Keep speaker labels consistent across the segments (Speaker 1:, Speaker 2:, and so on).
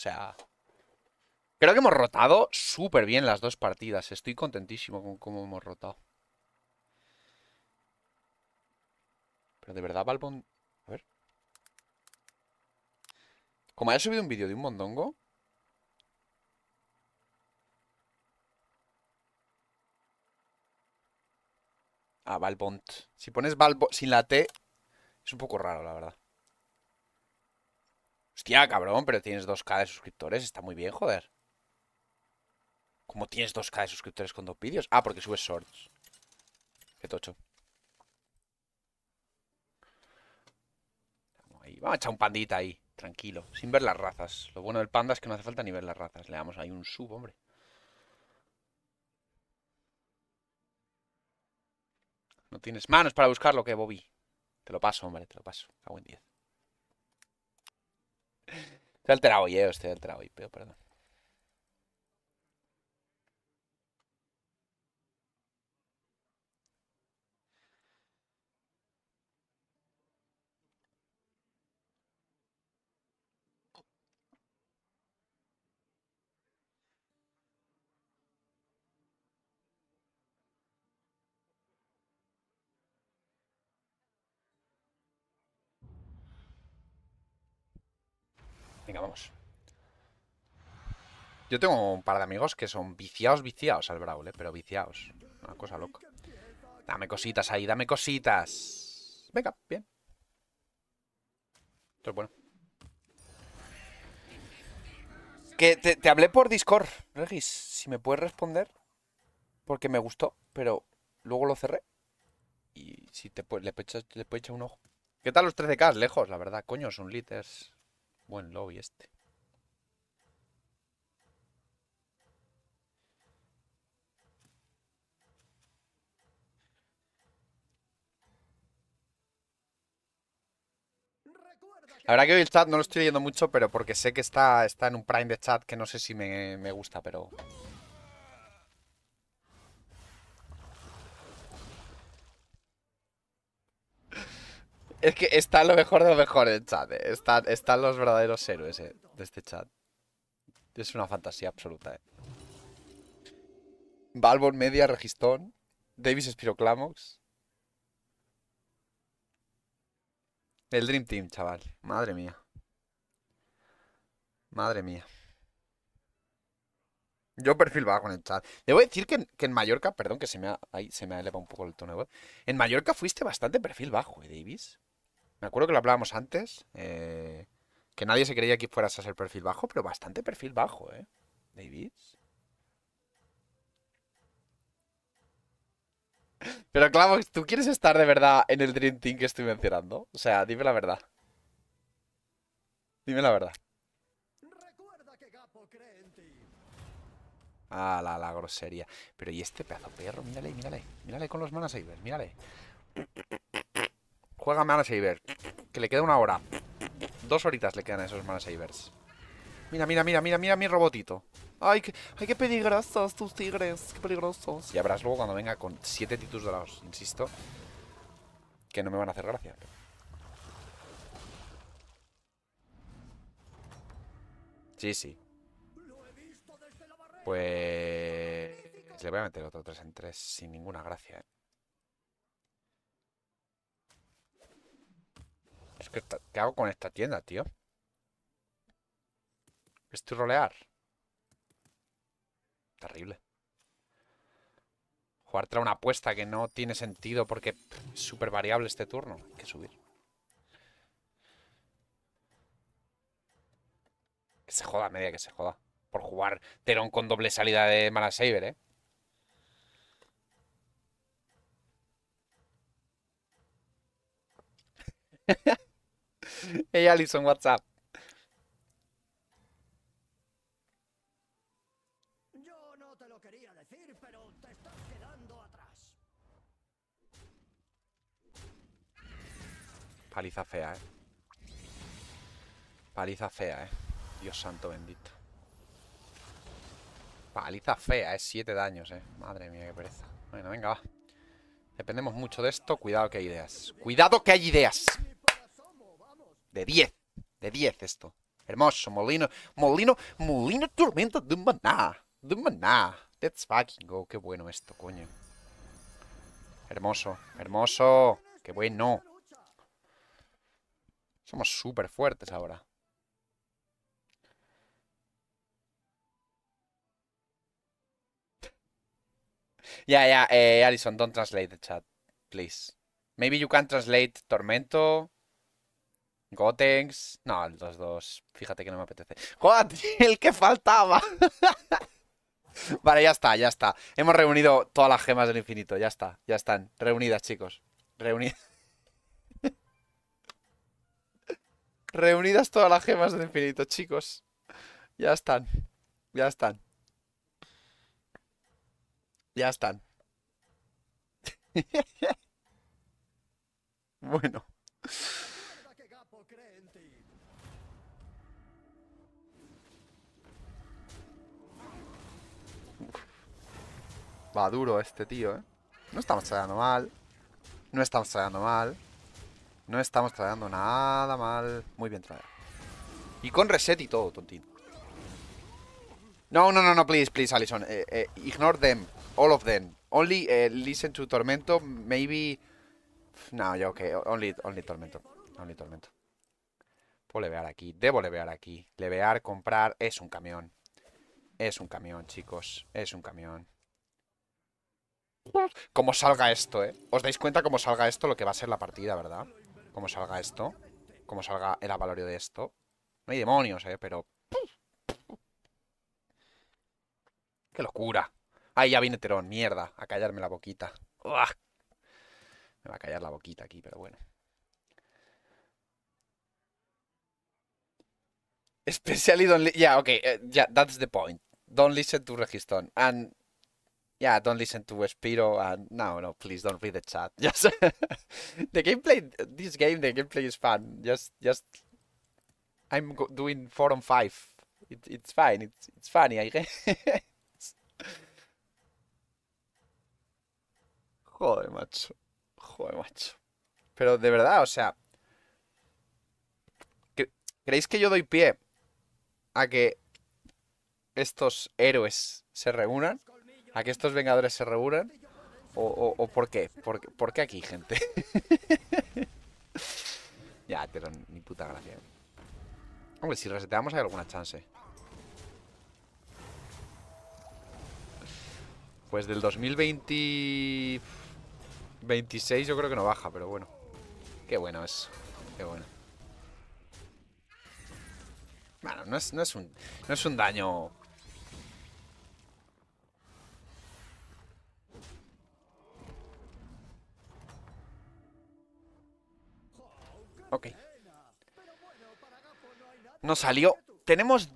Speaker 1: O sea, creo que hemos rotado súper bien las dos partidas. Estoy contentísimo con cómo hemos rotado. Pero de verdad, Balbon. A ver. Como haya subido un vídeo de un mondongo... Ah, Valbont. Si pones Valbont sin la T, es un poco raro, la verdad. Hostia, cabrón, pero tienes 2K de suscriptores. Está muy bien, joder. ¿Cómo tienes 2K de suscriptores con dos vídeos? Ah, porque subes shorts. Qué tocho. Vamos a echar un pandita ahí, tranquilo. Sin ver las razas. Lo bueno del panda es que no hace falta ni ver las razas. Le damos ahí un sub, hombre. No tienes manos para buscarlo, que Bobby. Te lo paso, hombre, te lo paso. Cago en 10. Estoy alterado, yo estoy alterado, hoy, pero perdón. vamos. Yo tengo un par de amigos que son viciados, viciados al Brawl, ¿eh? pero viciados. Una cosa loca. Dame cositas ahí, dame cositas. Venga, bien. Esto es bueno. Que te, hablé por Discord, Regis. Si me puedes responder. Porque me gustó, pero luego lo cerré. Y si te le, puedes echar un ojo. ¿Qué tal los 13K? Lejos, la verdad. Coño, son liters. Buen lobby este. La verdad que hoy el chat no lo estoy leyendo mucho, pero porque sé que está, está en un prime de chat que no sé si me gusta, pero... Es que está lo mejor de lo mejor el chat. Eh. Están, los verdaderos héroes eh, de este chat. Es una fantasía absoluta. Eh. Balbon Media, Registón. Davis Spiroclamox. El Dream Team, chaval. Madre mía. Madre mía. Yo perfil bajo en el chat. Debo decir que en, Mallorca, perdón que se me ha, se me ha elevado un poco el tono de voz. En Mallorca fuiste bastante perfil bajo, ¿eh, Davis? Me acuerdo que lo hablábamos antes, eh, que nadie se creía que fueras a ser perfil bajo, pero bastante perfil bajo, ¿eh? David. Pero claro, ¿tú quieres estar de verdad en el Dream Team que estoy mencionando? O sea, dime la verdad. Dime la verdad. Ah, la, la grosería. Pero y este pedazo perro, mírale, mírale. Mírale con los manos mírale. Juega Mana Saber. Que le queda una hora. Dos horitas le quedan esos Mana Sabers. Mira, mira, mira, mira, mira mi robotito. Ay, que, ay, qué peligrosos tus tigres. Qué peligrosos. Y habrás luego cuando venga con siete titus dorados, insisto. Que no me van a hacer gracia. Sí, sí. Pues... Le voy a meter otro 3 en 3 sin ninguna gracia, ¿eh? Es ¿qué hago con esta tienda, tío? Estoy rolear. Terrible. Jugar tras una apuesta que no tiene sentido porque es súper variable este turno. Hay que subir. Que se joda, media que se joda. Por jugar Terón con doble salida de Mala Saber, ¿eh? Hey Alison, what's up? Paliza fea, eh. Paliza fea, eh. Dios santo bendito. Paliza fea, ¿eh? Siete daños, eh. Madre mía, qué pereza. Bueno, venga, va. Dependemos mucho de esto. Cuidado que hay ideas. ¡Cuidado que hay ideas! De 10. De 10 esto. Hermoso, Molino. Molino, Molino Tormenta de Maná. De Maná. Let's fucking go. Qué bueno esto, coño. Hermoso, hermoso. Qué bueno. Somos súper fuertes ahora. Ya, ya, eh, Alison, don't translate the chat, please. Maybe you can translate Tormento Gotenks. No, los dos. Fíjate que no me apetece. ¡Joder! El que faltaba. vale, ya está, ya está. Hemos reunido todas las gemas del infinito. Ya está, ya están. Reunidas, chicos. Reunidas. Reunidas todas las gemas del infinito, chicos. Ya están. Ya están. Ya están. bueno. Va duro este tío, ¿eh? No estamos trayendo mal. No estamos trayendo mal. No estamos trayendo nada mal. Muy bien trae Y con reset y todo, tontín. No, no, no, no, please, please, Alison. Eh, eh, ignore them. All of them. Only eh, listen to Tormento. Maybe... No, ya ok. Only, only Tormento. Only Tormento. Puedo levear aquí. Debo levear aquí. Levear, comprar. Es un camión. Es un camión, chicos. Es un camión. Como salga esto, ¿eh? ¿Os dais cuenta cómo salga esto lo que va a ser la partida, verdad? Cómo salga esto. Cómo salga el avalorio de esto. No hay demonios, ¿eh? Pero... ¡Qué locura! Ahí ya viene Terón, mierda. A callarme la boquita. Me va a callar la boquita aquí, pero bueno. y don't... Ya, ok, eh, ya, that's the point. Don't listen to Registón. And yeah, don't listen to Spiro and... no, no, please don't read the chat. Just the gameplay. This game, the gameplay is fun. Just, just, I'm doing four on five. it's fine. It's it's funny. I guess. Joder, macho. Joder, macho. Pero de verdad, o sea, ¿creéis que yo doy pie a que estos héroes se reúnan? a que estos Vengadores se reúnan? ¿O, por qué? ¿Por, qué aquí, gente? ya, pero ni puta gracia. Hombre, si reseteamos hay alguna chance. Pues del 2026 yo creo que no baja, pero bueno. Qué bueno es. Qué bueno. Bueno, no es, no es, un, no es un daño Ok. No salió. Tenemos...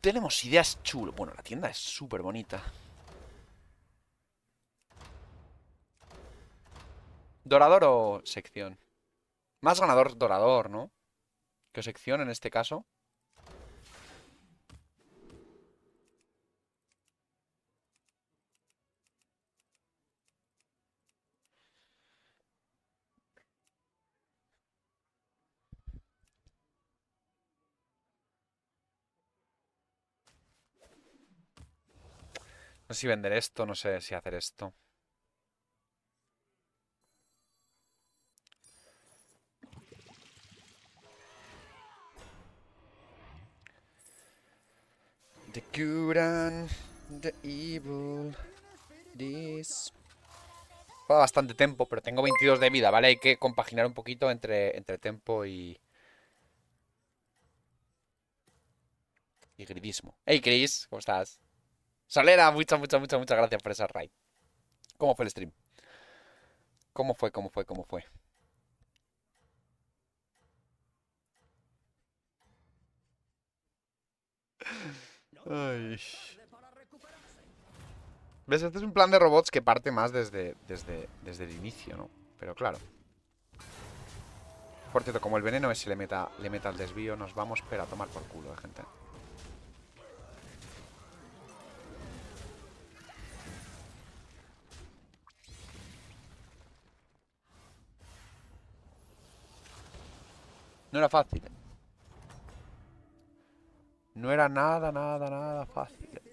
Speaker 1: Tenemos ideas chulo. Bueno, la tienda es súper bonita. ¿Dorador o sección? Más ganador dorador, ¿no? Que sección en este caso. No sé si vender esto, no sé si hacer esto. The good the evil. This. bastante tempo, pero tengo 22 de vida, ¿vale? Hay que compaginar un poquito entre, entre tempo y... Y gridismo. Hey, Chris, ¿cómo estás? Salera, muchas, muchas, muchas, muchas gracias por esa raid. ¿Cómo fue el stream? ¿Cómo fue, cómo fue, cómo fue? Ay. ¿Ves? Este es un plan de robots que parte más desde, desde, desde el inicio, ¿no? Pero claro. Por cierto, como el veneno ese le meta, le meta el desvío, nos vamos, pero a tomar por culo, ¿eh, gente. No era fácil. ¿eh? No era nada, nada, nada fácil. ¿eh?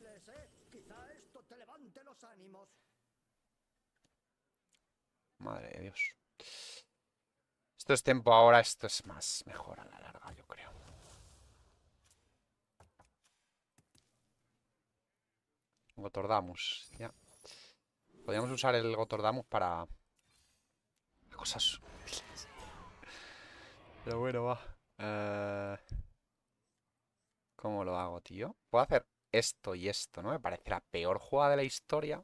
Speaker 1: Madre de Dios. Esto es tiempo ahora, esto es más mejor a la larga, yo creo. Gotordamus, ya. Podríamos usar el Gotordamus para... Cosas... Pero bueno, va. Eh, ¿Cómo lo hago, tío? Puedo hacer esto y esto, ¿no? Me parece la peor jugada de la historia.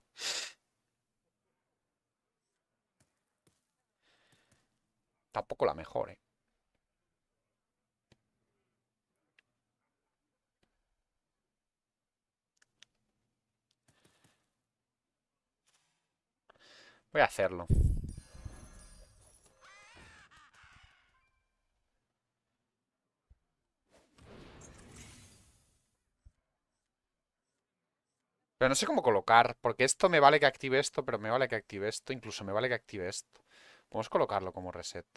Speaker 1: Tampoco la mejor, ¿eh? Voy a hacerlo. Pero no sé cómo colocar, porque esto me vale que active esto, pero me vale que active esto, incluso me vale que active esto. Podemos colocarlo como reset.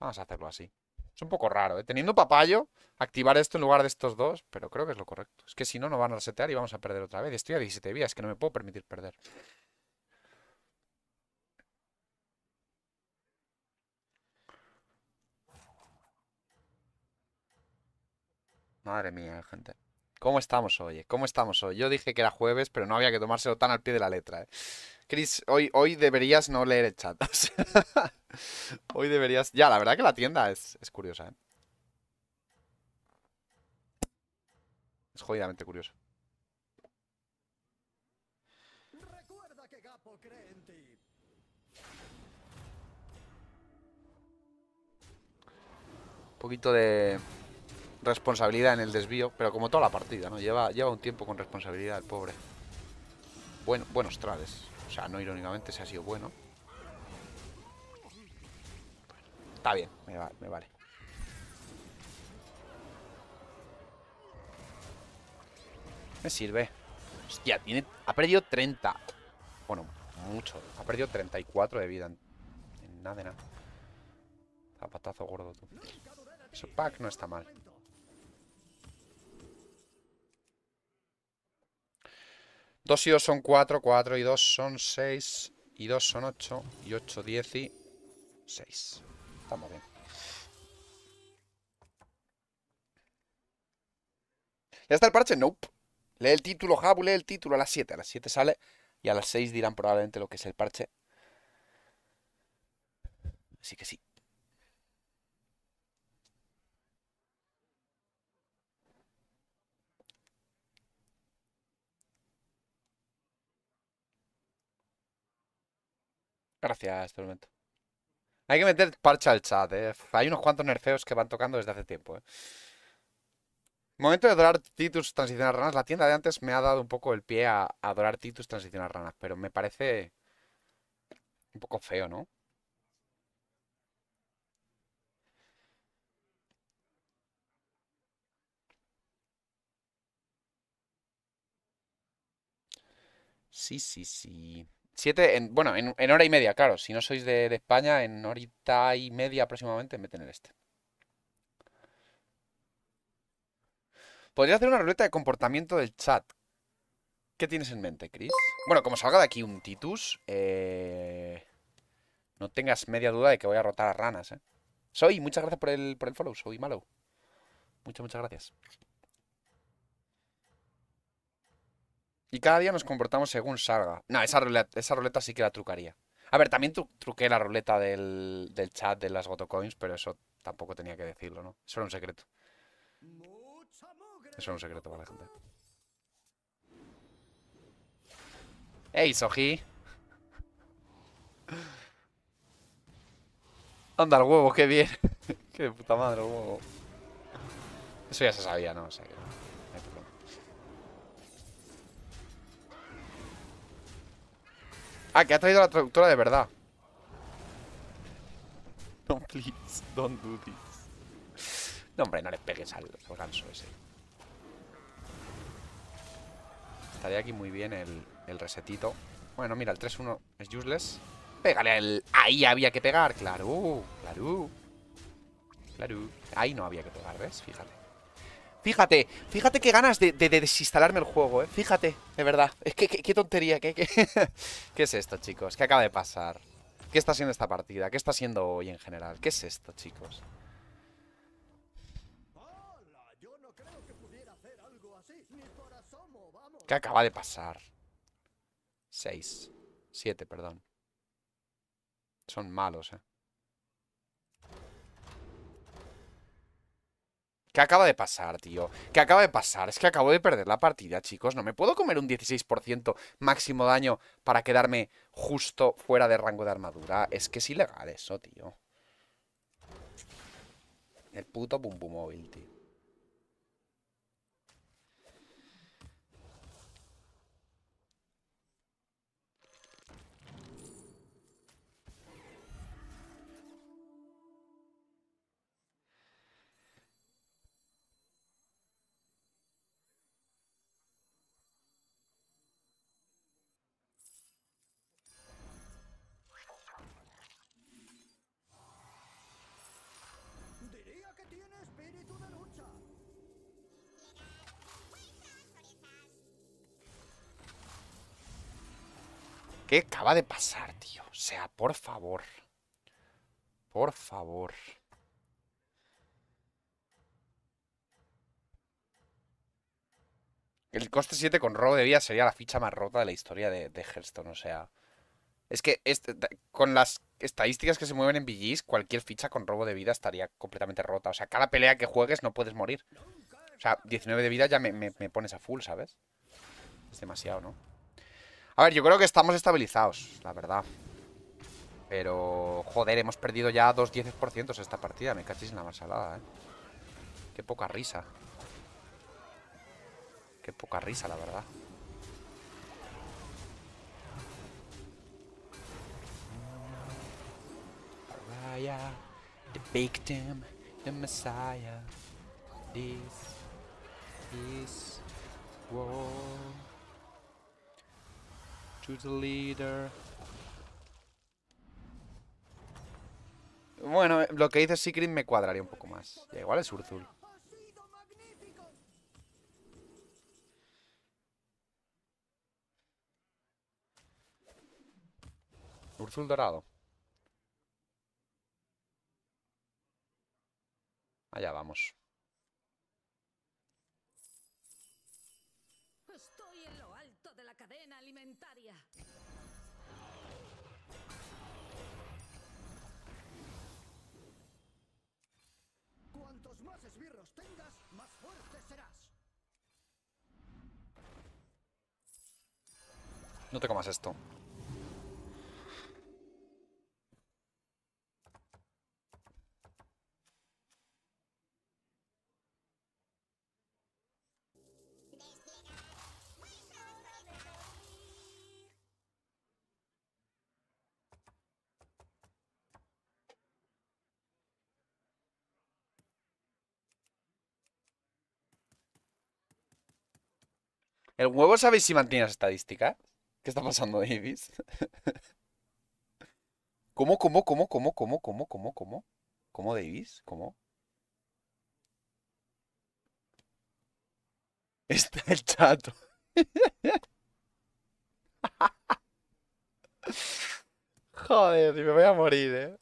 Speaker 1: Vamos a hacerlo así. Es un poco raro, ¿eh? Teniendo papayo, activar esto en lugar de estos dos, pero creo que es lo correcto. Es que si no, nos van a resetear y vamos a perder otra vez. Estoy a 17 vías, que no me puedo permitir perder. Madre mía, gente. ¿Cómo estamos hoy? ¿Cómo estamos hoy? Yo dije que era jueves, pero no había que tomárselo tan al pie de la letra. Eh. Chris, hoy, hoy deberías no leer el chat. hoy deberías... Ya, la verdad que la tienda es, es curiosa, ¿eh? Es jodidamente curiosa. Un poquito de responsabilidad en el desvío, pero como toda la partida, ¿no? Lleva, lleva un tiempo con responsabilidad el pobre. Bueno, buenos trades. O sea, no irónicamente se ha sido bueno. Está bien, me, vale. Me sirve. Hostia, tiene, ha perdido 30. Bueno, mucho. Ha perdido 34 de vida. En, nada de nada. Zapatazo gordo, tú. Su pack no está mal. 2 y 2 son 4, 4 y 2 son 6, y 2 son 8, y 8, 10 y 6. Estamos bien. ¿Ya está el parche? Nope. Lee el título, Jabu, lee el título a las 7. A las 7 sale y a las 6 dirán probablemente lo que es el parche. Así que sí. Gracias, momento. Hay que meter parcha al chat, ¿eh? Hay unos cuantos nerfeos que van tocando desde hace tiempo, eh. Momento de adorar Titus, transicionar ranas. La tienda de antes me ha dado un poco el pie a adorar Titus, transicionar ranas, pero me parece un poco feo, ¿no? Sí, sí, sí en, bueno, en, hora y media, claro. Si no sois de, España, en horita y media aproximadamente meten el este. Podría hacer una ruleta de comportamiento del chat. ¿Qué tienes en mente, Chris? Bueno, como salga de aquí un Titus, eh, no tengas media duda de que voy a rotar a ranas, eh. Soy, muchas gracias por el, por el follow, soy malo. Muchas, muchas gracias. Y cada día nos comportamos según salga. No, esa ruleta, sí que la trucaría. A ver, también truqué la ruleta del, chat de las Gotocoins, pero eso tampoco tenía que decirlo, ¿no? Eso era un secreto. Eso era un secreto para la gente. ¡Ey, Soji! Anda el huevo, qué bien. qué puta madre el huevo. Eso ya se sabía, ¿no? O sea que... Ah, que ha traído la traductora de verdad. No, please, don't do this. No, hombre, no le pegues al, al ganso ese. Estaría aquí muy bien el, el resetito. Bueno, mira, el 3-1 es useless. Pégale al... Ahí había que pegar, claro, claro. Claro. Ahí no había que pegar, ¿ves? Fíjate. Fíjate, fíjate qué ganas de, desinstalarme el juego, eh. Fíjate, de verdad. Es que qué tontería, ¿qué, qué? es esto, chicos? ¿Qué acaba de pasar? ¿Qué está siendo esta partida? ¿Qué está haciendo hoy en general? ¿Qué es esto, chicos? ¿Qué acaba de pasar? Seis. Siete, perdón. Son malos, eh. ¿Qué acaba de pasar, tío? ¿Qué acaba de pasar? Es que acabo de perder la partida, chicos. No me puedo comer un 16% máximo daño para quedarme justo fuera de rango de armadura. Es que es ilegal eso, tío. El puto bum móvil, tío. ¿Qué acaba de pasar, tío? O sea, por favor. Por favor. El coste 7 con robo de vida sería la ficha más rota de la historia de, de Hearthstone, o sea... Es que este, con las estadísticas que se mueven en VGs, cualquier ficha con robo de vida estaría completamente rota. O sea, cada pelea que juegues no puedes morir. O sea, 19 de vida ya me pones a full, ¿sabes? Es demasiado, ¿no? A ver, yo creo que estamos estabilizados, la verdad. Pero, joder, hemos perdido ya dos 10% esta partida. Me cachis en la marsalada, ¿eh? Qué poca risa. Qué poca risa, la verdad. the victim, the messiah. This is war. Bueno, eh, lo que dice Secret me cuadraría un poco más. Ya, igual es Urzul. Urzul dorado. Allá vamos. No te comas esto. ¿El huevo sabéis si mantiene estadística. ¿Qué está pasando, Davis? ¿Cómo, cómo, cómo, cómo, cómo, cómo, cómo, cómo? ¿Cómo, Davis? ¿Cómo? Está el chato. Joder, me voy a morir, eh.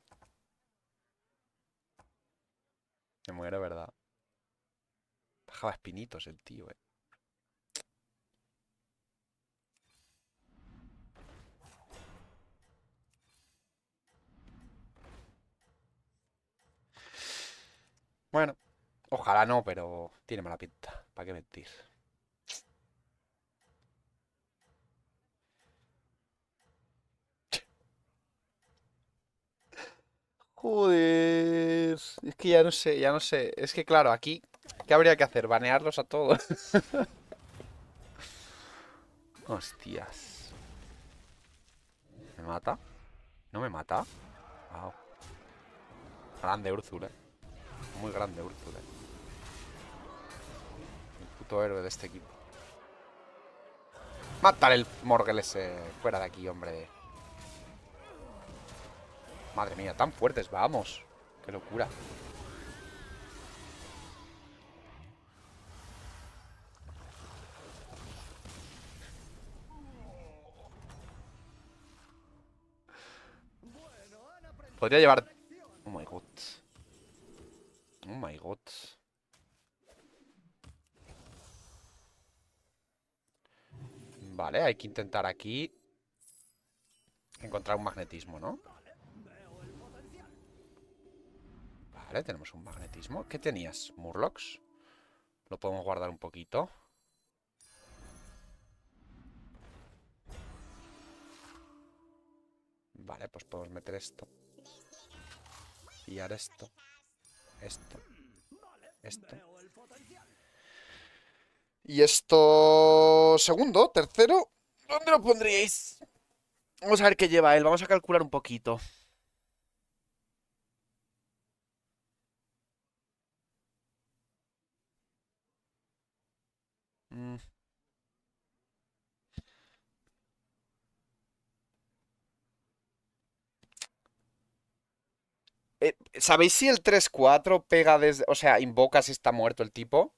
Speaker 1: Me muero, ¿verdad? Bajaba espinitos el tío, eh. Bueno, ojalá no, pero tiene mala pinta. ¿Para qué mentir? Joder. Es que ya no sé, ya no sé. Es que claro, aquí, ¿qué habría que hacer? Banearlos a todos. Hostias. ¿Me mata? ¿No me mata? Wow. Grande Úrsula muy grande Úrsula. El puto héroe de este equipo. Matar el Morgel ese. Fuera de aquí, hombre. Madre mía, tan fuertes, vamos. Qué locura. Podría llevar Oh my god. Vale, hay que intentar aquí encontrar un magnetismo, ¿no? Vale, tenemos un magnetismo. ¿Qué tenías? Murlocs. Lo podemos guardar un poquito. Vale, pues podemos meter esto. Y ahora esto. Esto. Esto. Y esto... Segundo, tercero... ¿Dónde lo pondríais? Vamos a ver qué lleva él. Vamos a calcular un poquito. Mm. Eh, ¿Sabéis si el 3-4 pega desde... O sea, invoca si está muerto el tipo?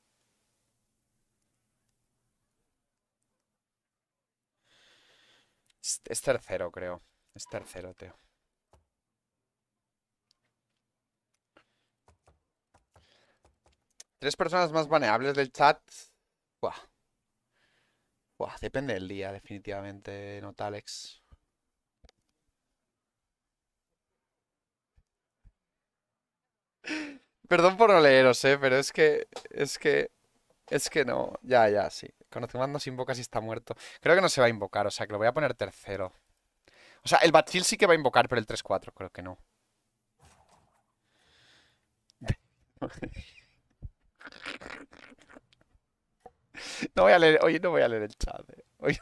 Speaker 1: Es tercero, creo. Es tercero, tío. Tres personas más baneables del chat. Buah. Buah, depende del día, definitivamente, Notalex. Perdón por no leeros, eh, pero es que. Es que. Es que no. Ya, ya, sí. Conocimando no se invoca si está muerto. Creo que no se va a invocar, o sea que lo voy a poner tercero. O sea, el Batil sí que va a invocar, pero el 3-4 creo que no. No voy a leer, hoy no voy a leer el chat. Eh. Hoy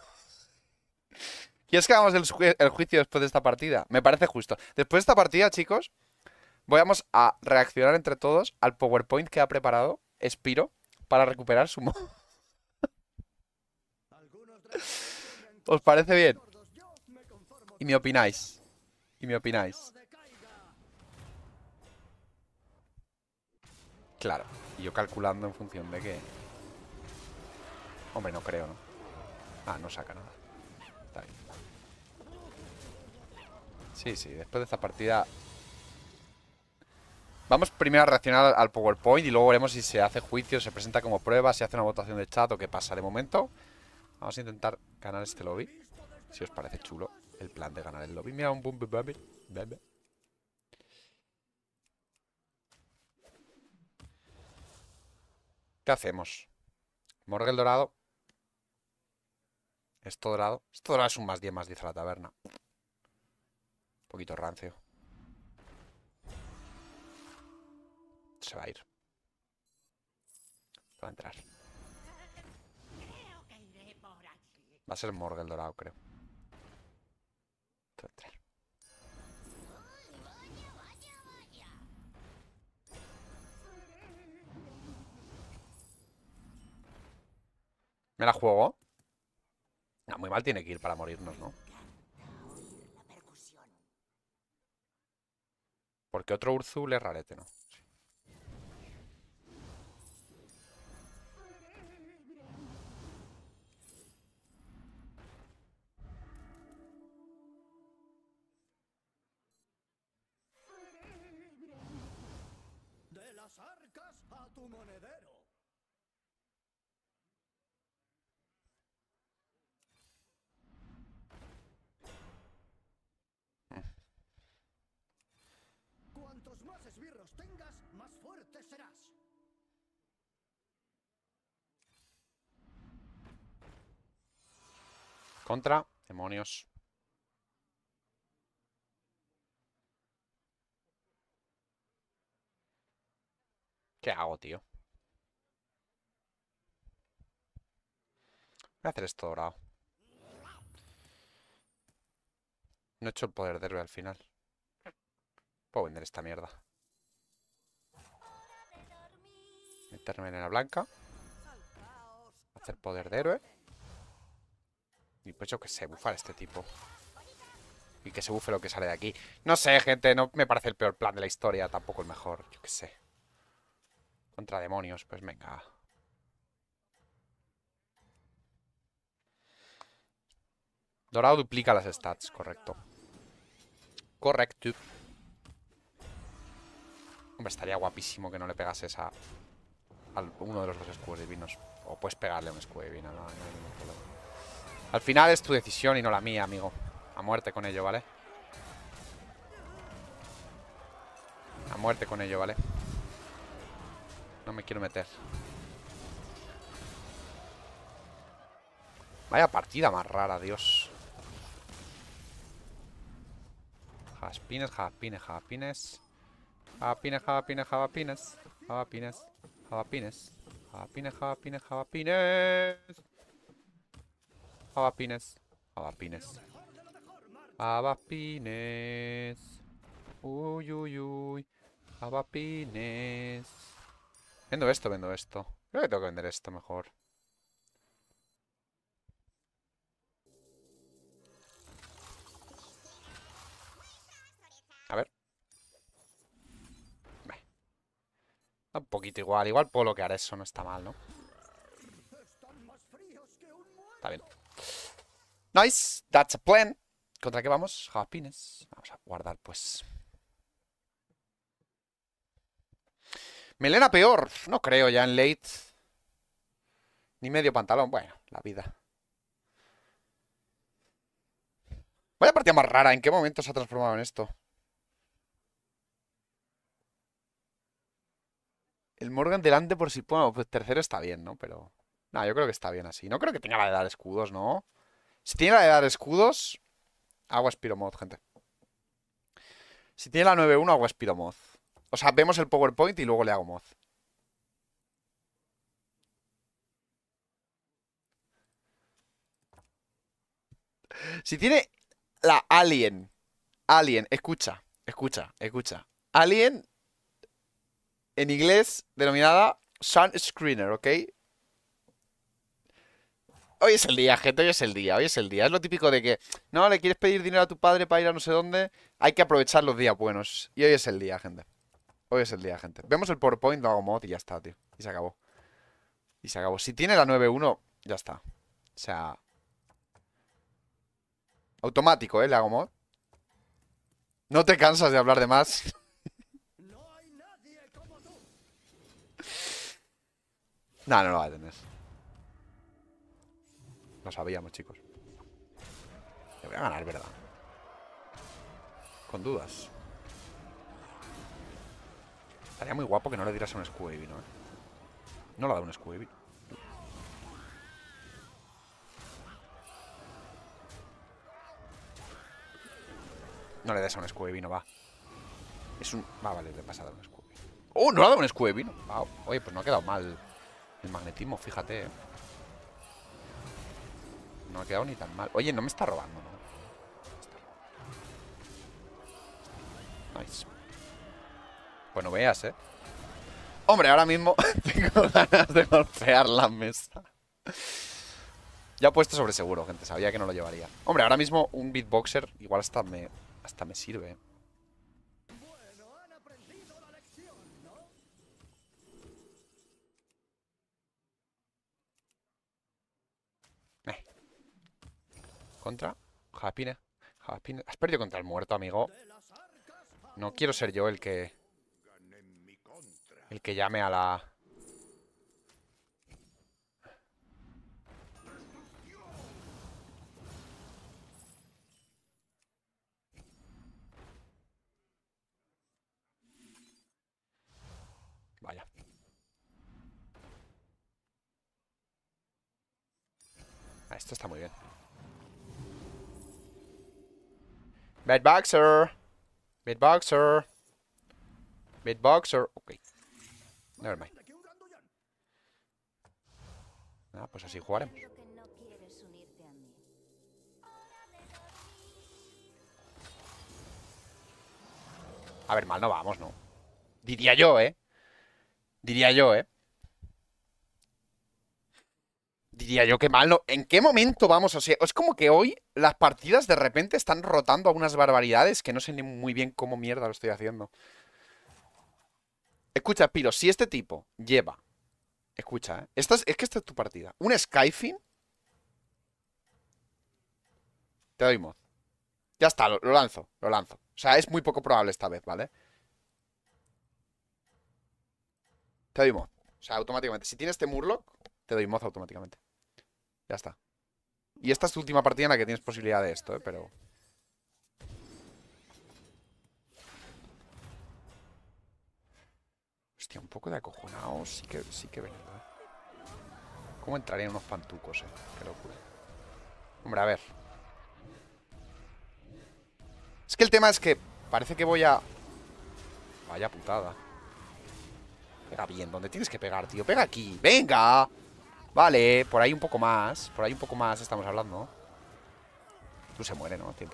Speaker 1: ¿Y es que hagamos el juicio después de esta partida? Me parece justo. Después de esta partida, chicos, Vamos a reaccionar entre todos al PowerPoint que ha preparado Spiro para recuperar su modo. ¿Os parece bien? Y me opináis. Y me opináis. Claro. Y yo calculando en función de que... Hombre, no creo, ¿no? Ah, no saca nada. Está bien. Sí, sí. Después de esta partida Vamos primero a reaccionar al PowerPoint y luego veremos si se hace juicio, se presenta como prueba, si hace una votación de chat o qué pasa. De momento, vamos a intentar ganar este lobby. Si os parece chulo el plan de ganar el lobby. Mira un boom, ¿Qué hacemos? Morgue el dorado. Esto dorado. Esto dorado es un más 10, más 10 a la taberna. Un poquito rancio. se va a ir. va a entrar. Va a ser Morgue el dorado, creo. va a entrar. ¿Me la juego? Ah, muy mal tiene que ir para morirnos, ¿no? Porque otro Urzu le rarete, ¿no? Contra. Demonios. ¿Qué hago, tío? Voy a hacer esto dorado. No he hecho el poder derbe al final. Puedo vender esta mierda. la blanca. Hacer poder de héroe. Y pues yo que sé, bufar a este tipo. Y que se bufe lo que sale de aquí. No sé, gente, no me parece el peor plan de la historia. Tampoco el mejor, yo que sé. Contra demonios, pues venga. Dorado duplica las stats, correcto. Correcto. Hombre, estaría guapísimo que no le pegase esa al, uno de los dos escudos divinos. O puedes pegarle un escudo divino, Al final es tu decisión y no la mía, amigo. A muerte con ello, ¿vale? A muerte con ello, ¿vale? No me quiero meter. Vaya partida más rara, Dios. Jaspines, jaspines, jaspines. Jaspines, jaspines, jaspines. Jaspines. Jabapines. Jabapines, jabapines, jabapines. Jabapines. Jabapines. Jabapines. Uy, uy, uy. Jabapines. Vendo esto, vendo esto. Creo que tengo que vender esto mejor. Ah, un poquito igual. Igual puedo bloquear eso, no está mal, ¿no? Está bien. Nice. That's a plan. ¿Contra qué vamos? Javapines. Vamos a guardar, pues. Melena peor. No creo ya en late. Ni medio pantalón. Bueno, la vida. Vaya partida más rara. ¿En qué momento se ha transformado en esto? El Morgan delante por si... puedo pues tercero está bien, ¿no? Pero... No, yo creo que está bien así. No creo que tenga la de dar escudos, ¿no? Si tiene la de dar escudos... Agua mod, gente. Si tiene la 9-1, agua mod. O sea, vemos el PowerPoint y luego le hago mod. Si tiene la Alien. Alien, escucha, escucha, escucha. Alien en inglés denominada sunscreener, ¿ok? Hoy es el día, gente, hoy es el día, hoy es el día. Es lo típico de que, no, le quieres pedir dinero a tu padre para ir a no sé dónde. Hay que aprovechar los días buenos. Y hoy es el día, gente. Hoy es el día, gente. Vemos el PowerPoint, lo hago mod y ya está, tío. Y se acabó. Y se acabó. Si tiene la 9.1, ya está. O sea... Automático, ¿eh? Le hago mod. No te cansas de hablar de más. No, no lo va a tener. Lo sabíamos, chicos. Le voy a ganar, ¿verdad? Con dudas. Estaría muy guapo que no le dieras a un Scooby, ¿no? No lo ha dado un Scooby. No le des a un Scooby, no va. Es un... Va, vale, le he pasado a un Scooby. ¡Oh! No le ha dado un Scooby, Oye, pues no ha quedado mal. El magnetismo, fíjate. ¿eh? No ha quedado ni tan mal. Oye, no me está robando, ¿no? Nice. Bueno, pues veas, ¿eh? Hombre, ahora mismo tengo ganas de golpear la mesa. ya he puesto sobre seguro, gente. Sabía que no lo llevaría. Hombre, ahora mismo un beatboxer igual hasta me, hasta me sirve, ¿eh? Contra Japine. Jalapine, Has perdido contra el muerto, amigo. No quiero ser yo el que... El que llame a la... Vaya. Ah, esto está muy bien. boxer. boxer. boxer Ok. Never mind. Ah, pues así jugaremos. A ver, mal no vamos, ¿no? Diría yo, ¿eh? Diría yo, ¿eh? diría yo qué mal, ¿En qué momento vamos? O sea, es como que hoy las partidas de repente están rotando a unas barbaridades que no sé ni muy bien cómo mierda lo estoy haciendo. Escucha, Piro, si este tipo lleva. Escucha, ¿eh? es, que esta es tu partida. Un Skyfin. Te doy mod. Ya está, lo, lanzo, lo lanzo. O sea, es muy poco probable esta vez, ¿vale? Te doy mod. O sea, automáticamente. Si tienes este Murloc, te doy mod automáticamente. Ya está. Y esta es tu última partida en la que tienes posibilidad de esto, ¿eh? pero... Hostia, un poco de acojonado sí que, sí que venido, cómo ¿eh? ¿Cómo entrarían unos pantucos, eh? Qué locura. Hombre, a ver. Es que el tema es que parece que voy a... Vaya putada. Pega bien, ¿dónde tienes que pegar, tío? Pega aquí, ¡venga! Vale, por ahí un poco más. Por ahí un poco más estamos hablando. Tú se muere, ¿no? 100%.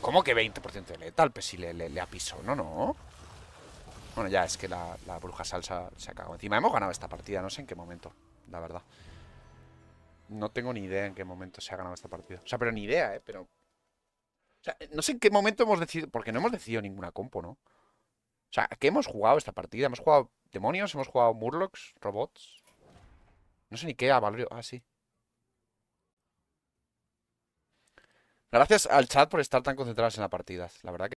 Speaker 1: ¿Cómo que 20% de letal? Pues si le, le, piso, ¿no? No. Bueno, ya es que la, bruja salsa se ha cagado encima. Hemos ganado esta partida, no sé en qué momento, la verdad. No tengo ni idea en qué momento se ha ganado esta partida. O sea, pero ni idea, ¿eh? Pero... O sea, no sé en qué momento hemos decidido... Porque no hemos decidido ninguna compo, ¿no? O sea, ¿qué hemos jugado esta partida? Hemos jugado demonios, hemos jugado murlocs, robots... No sé ni qué, ha Valorio. Ah, sí. Gracias al chat por estar tan concentrados en la partidas. La verdad que.